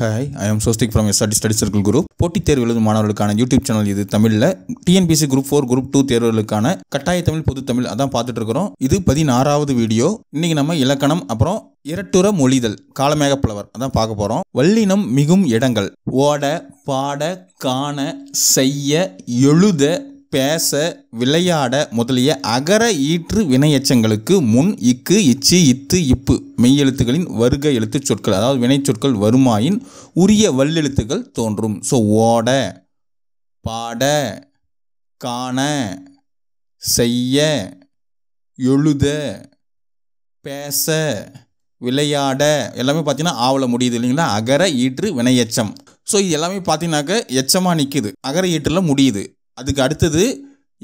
hi I am சோஸ்டிக் from SRT study circle group போட்டித் தேர்வு எழுதும் மாணவர்களுக்கான யூடியூப் சேனல் இது தமிழில் TNPSC group four group two தேர்வுகளுக்கான கட்டாய தமிழ் பொது தமிழ் அதான் பார்த்துட்டு இருக்கிறோம் இது பதினாறாவது வீடியோ இன்னைக்கு நம்ம இலக்கணம் அப்புறம் இரட்டுற மொழிதல் காலமேக புலவர் அதான் பார்க்க போகிறோம் வல்லினம் மிகும் இடங்கள் ஓட பாட காண செய்ய எழுத பேச விளையாட முதலிய அகர ஈற்று வினையச்சங்களுக்கு முன் இக்கு இச்சு இத்து இப்பு மெய்யெழுத்துக்களின் வருக எழுத்துச் சொற்கள் அதாவது வினை சொற்கள் வருமாயின் உரிய வல்லெழுத்துக்கள் தோன்றும் ஸோ ஓட பாட காண செய்ய எழுத பேச விளையாட எல்லாமே பார்த்தீங்கன்னா ஆவல முடியுது இல்லைங்களா அகர ஈற்று வினையச்சம் ஸோ இது எல்லாமே பார்த்தீங்கன்னாக்க எச்சமாக நிற்கிது அகர ஈற்றில் முடியுது அதுக்கு அடுத்தது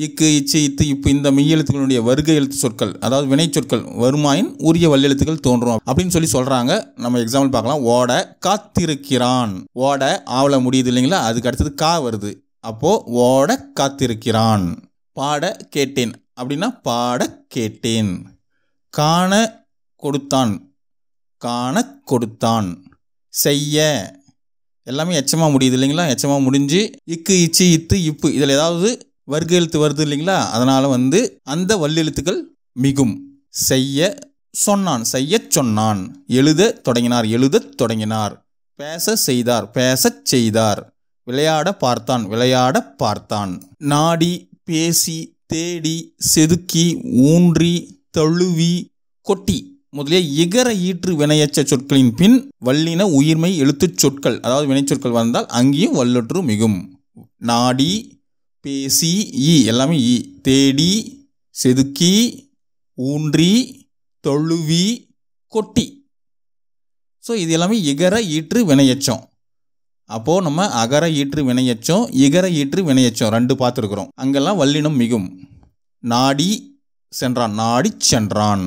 இக்கு இச்சு இத்து இப்போ இந்த மெய்யெழுத்துக்களுடைய வருகை எழுத்து சொற்கள் அதாவது வினை சொற்கள் வருமாயின் உரிய வல்லெழுத்துக்கள் தோன்றும் அப்படின்னு சொல்லி சொல்கிறாங்க நம்ம எக்ஸாம்பிள் பார்க்கலாம் ஓட காத்திருக்கிறான் ஓட ஆவல முடியுது இல்லைங்களா அதுக்கு அடுத்தது கா வருது அப்போது ஓட காத்திருக்கிறான் பாட கேட்டேன் அப்படின்னா பாட கேட்டேன் காண கொடுத்தான் காண கொடுத்தான் செய்ய எல்லாமே எச்சமாக முடியுது இல்லைங்களா எச்சமாக முடிஞ்சு இக்கு இச்சு இத்து இப்பு இதில் ஏதாவது வர்க்க எழுத்து வருது இல்லைங்களா அதனால் வந்து அந்த வல்லெழுத்துக்கள் மிகும் செய்ய சொன்னான் செய்ய சொன்னான் எழுத தொடங்கினார் எழுத தொடங்கினார் பேச செய்தார் பேசச் செய்தார் விளையாட பார்த்தான் விளையாட பார்த்தான் நாடி பேசி தேடி செதுக்கி ஊன்றி தழுவி கொட்டி முதலிய இகர ஈற்று வினையச்ச சொற்களின் பின் வல்லின உயிர்மை எழுத்துச் சொற்கள் அதாவது வினைச்சொற்கள் வந்தால் அங்கேயும் வல்லொற்று மிகும் நாடி பேசி ஈ எல்லாமே ஈ தேடி செதுக்கி ஊன்றி தொழுவி கொட்டி ஸோ இது எல்லாமே இகர ஈற்று வினையச்சம் அப்போது நம்ம அகர ஈற்று வினையச்சம் இகர ஈற்று வினையச்சம் ரெண்டு பார்த்துருக்குறோம் அங்கெல்லாம் வல்லினம் மிகும் நாடி சென்றான் நாடி சென்றான்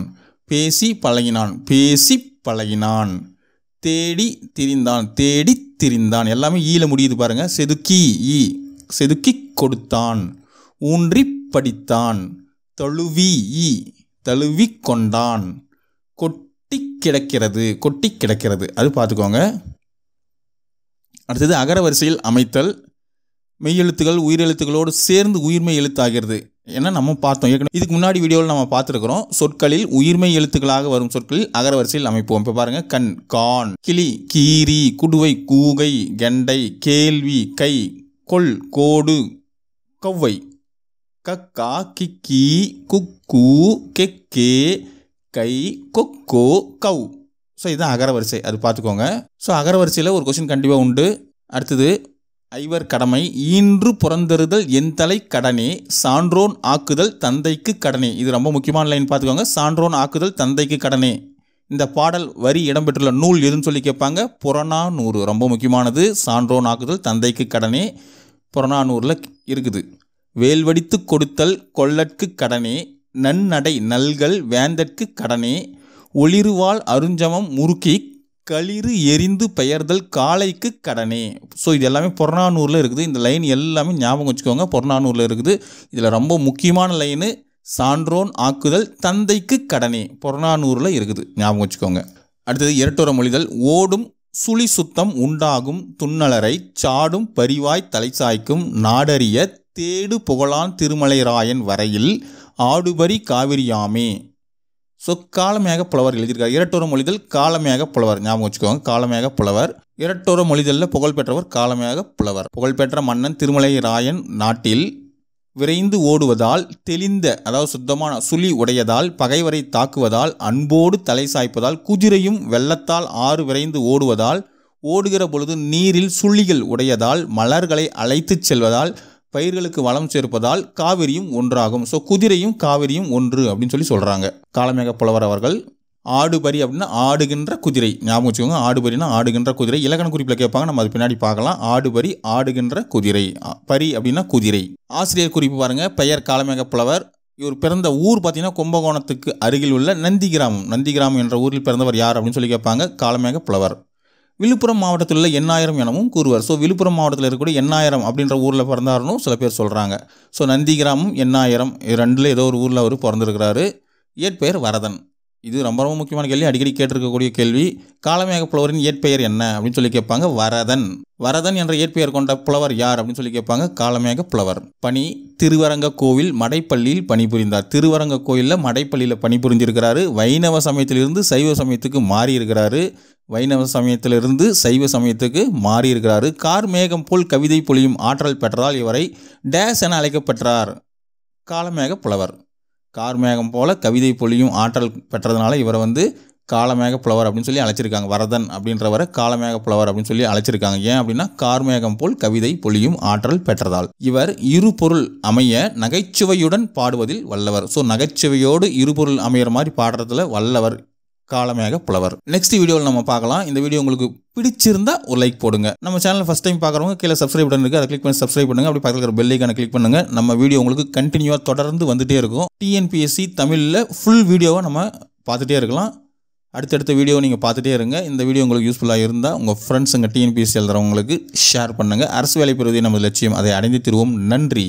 பேசி பழகினான் பேசி பழகினான் தேடி திரிந்தான் தேடி திரிந்தான் எல்லாமே ஈல முடியுது பாருங்கள் செதுக்கி ஈ செதுக்கி கொடுத்தான் ஊன்றி படித்தான் தழுவி ஈ தழுவி கொண்டான் கொட்டி கிடக்கிறது கொட்டி கிடக்கிறது அது பார்த்துக்கோங்க அடுத்தது அகர வரிசையில் அமைத்தல் மெய்யெழுத்துகள் உயிரெழுத்துகளோடு சேர்ந்து உயிர்மை எழுத்தாகிறது ஏன்னா நம்ம பார்த்தோம் ஏற்கனவே இதுக்கு முன்னாடி வீடியோவில் நம்ம பார்த்துருக்குறோம் சொற்களில் உயிர்மை எழுத்துக்களாக வரும் சொற்களில் அகரவரிசையில் அமைப்போம் இப்போ பாருங்கள் கண் கான் கிளி கீரி குடுவை கூகை கெண்டை கேள்வி கை கொள் கோடு கவ்வை கக்கா கிக்கி குக்கு கெக்கே கை கொக்கோ கவ் ஸோ இதுதான் அகரவரிசை அது பார்த்துக்கோங்க ஸோ அகரவரிசையில் ஒரு கொஷின் கண்டிப்பாக உண்டு அடுத்தது ஐவர் கடமை ஈன்று புறந்தருதல் என் தலை கடனே சான்றோன் ஆக்குதல் தந்தைக்கு கடனே இது ரொம்ப முக்கியமான லைன் பார்த்துக்கோங்க சான்றோன் ஆக்குதல் தந்தைக்கு கடனே இந்த பாடல் வரி இடம்பெற்றுள்ள நூல் எதுன்னு சொல்லி கேட்பாங்க புறநானூறு ரொம்ப முக்கியமானது சான்றோன் ஆக்குதல் தந்தைக்கு கடனே புறநானூரில் இருக்குது வேல்வடித்து கொடுத்தல் கொள்ளற்கு கடனே நன்னடை நல்கள் வேந்தற்கு கடனே ஒளிருவாள் அருஞ்சமம் முறுக்கி களிறு எரிந்து பெயர்தல் காலைக்கு கடனே ஸோ இது எல்லாமே புறநானூரில் இருக்குது இந்த லைன் எல்லாமே ஞாபகம் வச்சுக்கோங்க புறநானூரில் இருக்குது இதில் ரொம்ப முக்கியமான லைனு சான்றோன் ஆக்குதல் தந்தைக்கு கடனே புறநானூரில் இருக்குது ஞாபகம் வச்சுக்கோங்க அடுத்தது இரட்டோர மொழிதல் ஓடும் சுழி சுத்தம் உண்டாகும் துண்ணலரை சாடும் பரிவாய் தலைசாய்க்கும் நாடறிய தேடு புகழான் திருமலைராயன் வரையில் ஆடுபரி காவிரியாமே ஸோ காலமையாக புலவர் எழுதியிருக்கார் இரட்டோர மொழிதல் காலமையாக புலவர் ஞாபகம் வச்சுக்கோங்க காலமையாக புலவர் இரட்டோர மொழிதலில் புகழ்பெற்றவர் காலமையாக புலவர் புகழ்பெற்ற மன்னன் திருமலை ராயன் நாட்டில் விரைந்து ஓடுவதால் தெளிந்த அதாவது சுத்தமான சுழி உடையதால் பகைவரை தாக்குவதால் அன்போடு தலை சாய்ப்பதால் குதிரையும் வெள்ளத்தால் ஆறு விரைந்து ஓடுவதால் ஓடுகிற பொழுது நீரில் சுழிகள் உடையதால் மலர்களை அழைத்துச் செல்வதால் பயிர்களுக்கு வளம் சேர்ப்பதால் காவிரியும் ஒன்றாகும் ஸோ குதிரையும் காவிரியும் ஒன்று அப்படின்னு சொல்லி சொல்கிறாங்க காலமேக புலவர் அவர்கள் ஆடுபரி அப்படின்னா ஆடுகின்ற குதிரை ஞாபகம் வச்சுக்கோங்க ஆடுபரினா ஆடுகின்ற குதிரை இலக்கண குறிப்பில் கேட்பாங்க நம்ம அது பின்னாடி பார்க்கலாம் ஆடுபரி ஆடுகின்ற குதிரை பரி அப்படின்னா குதிரை ஆசிரியர் குறிப்பு பாருங்கள் பெயர் காலமேக புலவர் இவர் பிறந்த ஊர் பார்த்தீங்கன்னா கும்பகோணத்துக்கு அருகில் உள்ள நந்தி கிராமம் நந்தி கிராமம் என்ற ஊரில் பிறந்தவர் யார் அப்படின்னு சொல்லி கேட்பாங்க காலமேக புலவர் விழுப்புரம் மாவட்டத்தில் உள்ள எண்ணாயிரம் எனவும் கூறுவார் ஸோ விழுப்புரம் மாவட்டத்தில் இருக்கக்கூடிய எண்ணாயிரம் அப்படின்ற ஊரில் பிறந்தாருன்னு சில பேர் சொல்கிறாங்க ஸோ நந்தி கிராமம் எண்ணாயிரம் ரெண்டில் ஏதோ ஒரு ஊரில் அவர் பிறந்திருக்கிறாரு இயற்பெயர் வரதன் இது ரொம்ப ரொம்ப முக்கியமான கேள்வி அடிக்கடி கேட்டிருக்கக்கூடிய கேள்வி காலமேக புலவரின் இயற்பெயர் என்ன அப்படின்னு சொல்லி கேட்பாங்க வரதன் வரதன் என்ற இயற்பெயர் கொண்ட புலவர் யார் அப்படின்னு சொல்லி கேட்பாங்க காலமேக புலவர் பணி திருவரங்க கோவில் மடைப்பள்ளியில் பணிபுரிந்தார் திருவரங்க கோயிலில் மடைப்பள்ளியில் பணிபுரிஞ்சிருக்கிறாரு வைணவ சமயத்திலிருந்து சைவ சமயத்துக்கு மாறி இருக்கிறாரு வைணவ சமயத்திலிருந்து சைவ சமயத்துக்கு மாறி இருக்கிறாரு கார் மேகம் போல் கவிதை பொழியும் ஆற்றல் பெற்றால் இவரை டேஸ் என அழைக்கப்பெற்றார் காலமேக புலவர் கார்மேகம் போல கவிதை பொழியும் ஆற்றல் பெற்றதுனால இவரை வந்து காலமேக புலவர் அப்படின்னு சொல்லி அழைச்சிருக்காங்க வரதன் அப்படின்றவரை காலமேக புலவர் அப்படின்னு சொல்லி அழைச்சிருக்காங்க ஏன் அப்படின்னா கார்மேகம் போல் கவிதை பொழியும் ஆற்றல் பெற்றதால் இவர் இருபொருள் அமைய நகைச்சுவையுடன் பாடுவதில் வல்லவர் ஸோ நகைச்சுவையோடு இருபொருள் அமையிற மாதிரி பாடுறதுல வல்லவர் காலமேக புலவர் நெக்ஸ்ட் வீடியோவில் நம்ம பார்க்கலாம் இந்த வீடியோ உங்களுக்கு பிடிச்சிருந்தா ஒரு லைக் போடுங்க நம்ம சேனல் ஃபஸ்ட் டைம் பார்க்குறவங்க கீழே சப்ஸ்கிரைப் பட்டன் இருக்கு அதை கிளிக் பண்ணி சப்ஸ்கிரைப் பண்ணுங்க அப்படி பக்கத்தில் இருக்கிற பெல்லைக்கான கிளிக் பண்ணுங்க நம்ம வீடியோ உங்களுக்கு கண்டினியூவாக தொடர்ந்து வந்துட்டே இருக்கும் டிஎன்பிஎஸ்சி தமிழில் ஃபுல் வீடியோவை நம்ம பார்த்துட்டே இருக்கலாம் அடுத்தடுத்த வீடியோ நீங்கள் பார்த்துட்டே இருங்க இந்த வீடியோ உங்களுக்கு யூஸ்ஃபுல்லாக இருந்தால் உங்கள் ஃப்ரெண்ட்ஸுங்க டிஎன்பிஎஸ்சி எழுதுறவங்களுக்கு ஷேர் பண்ணுங்கள் அரசு வேலை பெறுவதே நமது லட்சியம் அதை அடைந்து திருவோம் நன்றி